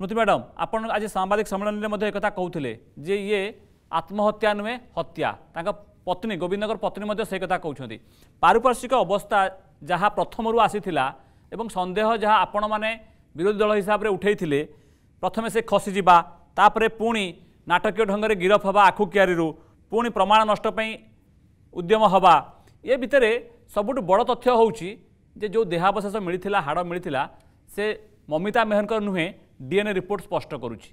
ସ୍ମୃତି madam ଆପଣ ଆଜି ସାମ୍ବାଦିକ ସମ୍ମିଳନୀରେ ମଧ୍ୟ ଏକଥା କହୁଥିଲେ ଯେ ଇଏ ଆତ୍ମହତ୍ୟା ନୁହେଁ ହତ୍ୟା ତାଙ୍କ ପତ୍ନୀ ଗୋବିନ୍ଦଙ୍କର ପତ୍ନୀ ମଧ୍ୟ ସେ କଥା କହୁଛନ୍ତି ପାରିପାର୍ଶ୍ୱିକ ଅବସ୍ଥା ଯାହା ପ୍ରଥମରୁ ଆସିଥିଲା ଏବଂ ସନ୍ଦେହ ଯାହା ଆପଣମାନେ ବିରୋଧୀ ଦଳ ହିସାବରେ ଉଠାଇଥିଲେ ପ୍ରଥମେ ସେ ଖସିଯିବା ତାପରେ ପୁଣି ନାଟକୀୟ ଢଙ୍ଗରେ ଗିରଫ ହେବା ଆଖୁକିଆରିରୁ ପୁଣି ପ୍ରମାଣ ନଷ୍ଟ ପାଇଁ ଉଦ୍ୟମ ହେବା ଏ ଭିତରେ ସବୁଠୁ ବଡ଼ ତଥ୍ୟ ହେଉଛି ଯେ ଯେଉଁ ଦେହାବଶେଷ ମିଳିଥିଲା ହାଡ଼ ମିଳିଥିଲା ସେ ମମିତା ମେହରଙ୍କର ନୁହେଁ ଡିଏନ୍ଏ ରିପୋର୍ଟ ସ୍ପଷ୍ଟ କରୁଛି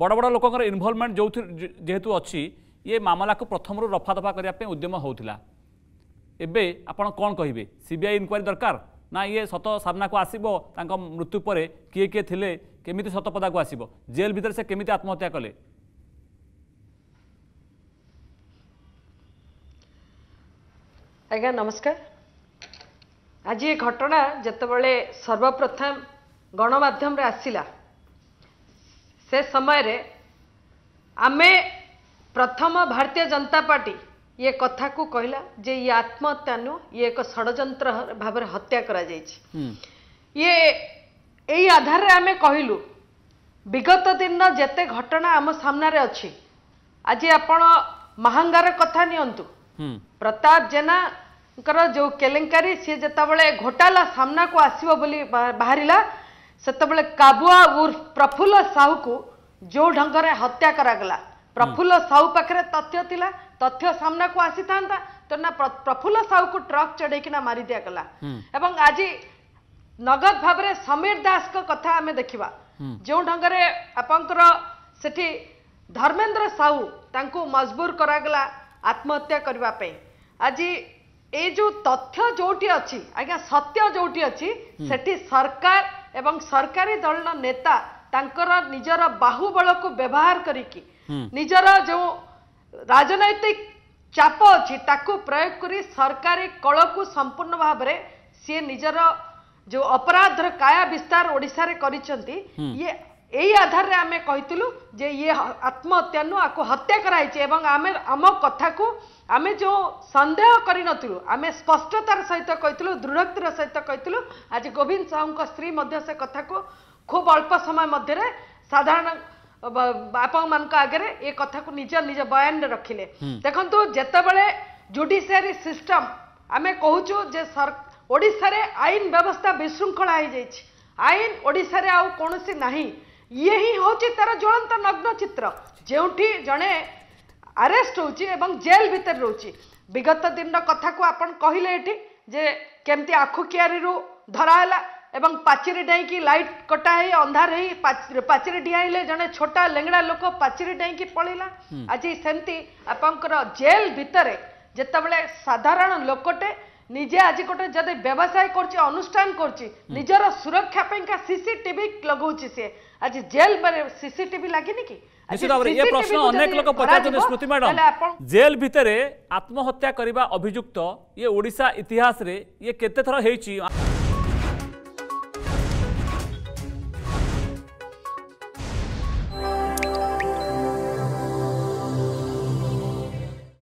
ବଡ଼ ବଡ଼ ଲୋକଙ୍କର ଇନଭଲ୍ଭମେଣ୍ଟ ଯେଉଁଥିରେ ଯେହେତୁ ଅଛି ଇଏ ମାମଲାକୁ ପ୍ରଥମରୁ ରଫାଦଫା କରିବା ପାଇଁ ଉଦ୍ୟମ ହେଉଥିଲା ଏବେ ଆପଣ କ'ଣ କହିବେ ସି ବି ଆଇ ଇନ୍କ୍ୱାରି ଦରକାର ନା ଇଏ ସତ ସାମ୍ନାକୁ ଆସିବ ତାଙ୍କ ମୃତ୍ୟୁ ପରେ କିଏ କିଏ ଥିଲେ କେମିତି ସତପଦାକୁ ଆସିବ ଜେଲ୍ ଭିତରେ ସେ କେମିତି ଆତ୍ମହତ୍ୟା କଲେ ଆଜ୍ଞା ନମସ୍କାର ଆଜି ଏ ଘଟଣା ଯେତେବେଳେ ସର୍ବପ୍ରଥମ ଗଣମାଧ୍ୟମରେ ଆସିଲା ସେ ସମୟରେ ଆମେ ପ୍ରଥମ ଭାରତୀୟ ଜନତା ପାର୍ଟି ଇଏ କଥାକୁ କହିଲା ଯେ ଇଏ ଆତ୍ମହତ୍ୟା ନୁହଁ ଇଏ ଏକ ଷଡ଼ଯନ୍ତ୍ର ଭାବରେ ହତ୍ୟା କରାଯାଇଛି ଇଏ ଏଇ ଆଧାରରେ ଆମେ କହିଲୁ ବିଗତ ଦିନ ଯେତେ ଘଟଣା ଆମ ସାମ୍ନାରେ ଅଛି ଆଜି ଆପଣ ମହାଙ୍ଗାର କଥା ନିଅନ୍ତୁ ପ୍ରତାପ ଜେନାଙ୍କର ଯେଉଁ କେଲେଙ୍କାରୀ ସିଏ ଯେତେବେଳେ ଘୋଟାଲା ସାମ୍ନାକୁ ଆସିବ ବୋଲି ବାହାରିଲା ସେତେବେଳେ କାବୁଆ ଉର୍ଫ ପ୍ରଫୁଲ୍ଲ ସାହୁକୁ ଯେଉଁ ଢଙ୍ଗରେ ହତ୍ୟା କରାଗଲା ପ୍ରଫୁଲ୍ଲ ସାହୁ ପାଖରେ ତଥ୍ୟ ଥିଲା ତଥ୍ୟ ସାମ୍ନାକୁ ଆସିଥାନ୍ତା ତେଣୁ ପ୍ରଫୁଲ୍ଲ ସାହୁକୁ ଟ୍ରକ୍ ଚଢ଼େଇକିନା ମାରି ଦିଆଗଲା ଏବଂ ଆଜି ନଗଦ ଭାବରେ ସମୀର ଦାସଙ୍କ କଥା ଆମେ ଦେଖିବା ଯେଉଁ ଢଙ୍ଗରେ ଆପଣଙ୍କର ସେଠି ଧର୍ମେନ୍ଦ୍ର ସାହୁ ତାଙ୍କୁ ମଜବୁର କରାଗଲା ଆତ୍ମହତ୍ୟା କରିବା ପାଇଁ ଆଜି ଏଇ ଯେଉଁ ତଥ୍ୟ ଯେଉଁଠି ଅଛି ଆଜ୍ଞା ସତ୍ୟ ଯେଉଁଠି ଅଛି ସେଠି ସରକାର ଏବଂ ସରକାରୀ ଦଳ ନେତା ତାଙ୍କର ନିଜର ବାହୁବଳକୁ ବ୍ୟବହାର କରିକି ନିଜର ଯେଉଁ ରାଜନୈତିକ ଚାପ ଅଛି ତାକୁ ପ୍ରୟୋଗ କରି ସରକାରୀ କଳକୁ ସମ୍ପୂର୍ଣ୍ଣ ଭାବରେ ସିଏ ନିଜର ଯେଉଁ ଅପରାଧର କାୟା ବିସ୍ତାର ଓଡ଼ିଶାରେ କରିଛନ୍ତି ଇଏ ଏଇ ଆଧାରରେ ଆମେ କହିଥିଲୁ ଯେ ଇଏ ଆତ୍ମହତ୍ୟା ନୁହଁ ଆକୁ ହତ୍ୟା କରାହେଇଛି ଏବଂ ଆମେ ଆମ କଥାକୁ ଆମେ ଯେଉଁ ସନ୍ଦେହ କରିନଥିଲୁ ଆମେ ସ୍ପଷ୍ଟତାର ସହିତ କହିଥିଲୁ ଦୃଢ଼ୋକ୍ତିର ସହିତ କହିଥିଲୁ ଆଜି ଗୋବିନ୍ଦ ସାହୁଙ୍କ ସ୍ତ୍ରୀ ମଧ୍ୟ ସେ କଥାକୁ ଖୁବ୍ ଅଳ୍ପ ସମୟ ମଧ୍ୟରେ ସାଧାରଣ ବାପାମାନଙ୍କ ଆଗରେ ଏ କଥାକୁ ନିଜ ନିଜ ବୟାନରେ ରଖିଲେ ଦେଖନ୍ତୁ ଯେତେବେଳେ ଜୁଡ଼ିସିଆରି ସିଷ୍ଟମ୍ ଆମେ କହୁଛୁ ଯେ ସର ଓଡ଼ିଶାରେ ଆଇନ ବ୍ୟବସ୍ଥା ବିଶୃଙ୍ଖଳା ହେଇଯାଇଛି ଆଇନ ଓଡ଼ିଶାରେ ଆଉ କୌଣସି ନାହିଁ यही ହେଉଛି ତାର ଜ୍ୱଳନ୍ତ ନଗ୍ନ ଚିତ୍ର ଯେଉଁଠି ଜଣେ ଆରେଷ୍ଟ ହେଉଛି ଏବଂ ଜେଲ୍ ଭିତରେ ରହୁଛି ବିଗତ ଦିନର କଥାକୁ ଆପଣ କହିଲେ ଏଠି ଯେ କେମିତି ଆଖୁ କିଆରିରୁ ଧରାହେଲା ଏବଂ ପାଚେରୀ ଡେଇଁକି ଲାଇଟ୍ କଟା ହେଇ ଅନ୍ଧାର ହେଇ ପାଚେରୀ ଡିଆଇଲେ ଜଣେ ଛୋଟା ଲେଙ୍ଗଡ଼ା ଲୋକ ପାଚେରୀ ଡେଇଁକି ପଳେଇଲା ଆଜି ସେମିତି ଆପଣଙ୍କର ଜେଲ୍ ଭିତରେ ଯେତେବେଳେ ସାଧାରଣ ଲୋକଟେ ନିଜେ ଆଜି ଗୋଟେ ଯଦି ବ୍ୟବସାୟ କରୁଛି ଅନୁଷ୍ଠାନ କରୁଛି ନିଜର ସୁରକ୍ଷା ପାଇଁକା ସିସିଟିଭି ଲଗାଉଛି ସିଏ ଆଜି ଜେଲ ସିସିଟିଭି ଲାଗିନି କି ନିଶ୍ଚିତ ଭାବରେ ଏ ପ୍ରଶ୍ନ ଅନେକ ଲୋକ ପଚାରୁଛନ୍ତି ସ୍ମୃତି ମ୍ୟାଡମ୍ ଜେଲ ଭିତରେ ଆତ୍ମହତ୍ୟା କରିବା ଅଭିଯୁକ୍ତ ଇଏ ଓଡ଼ିଶା ଇତିହାସରେ ଇଏ କେତେ ଥର ହେଇଛି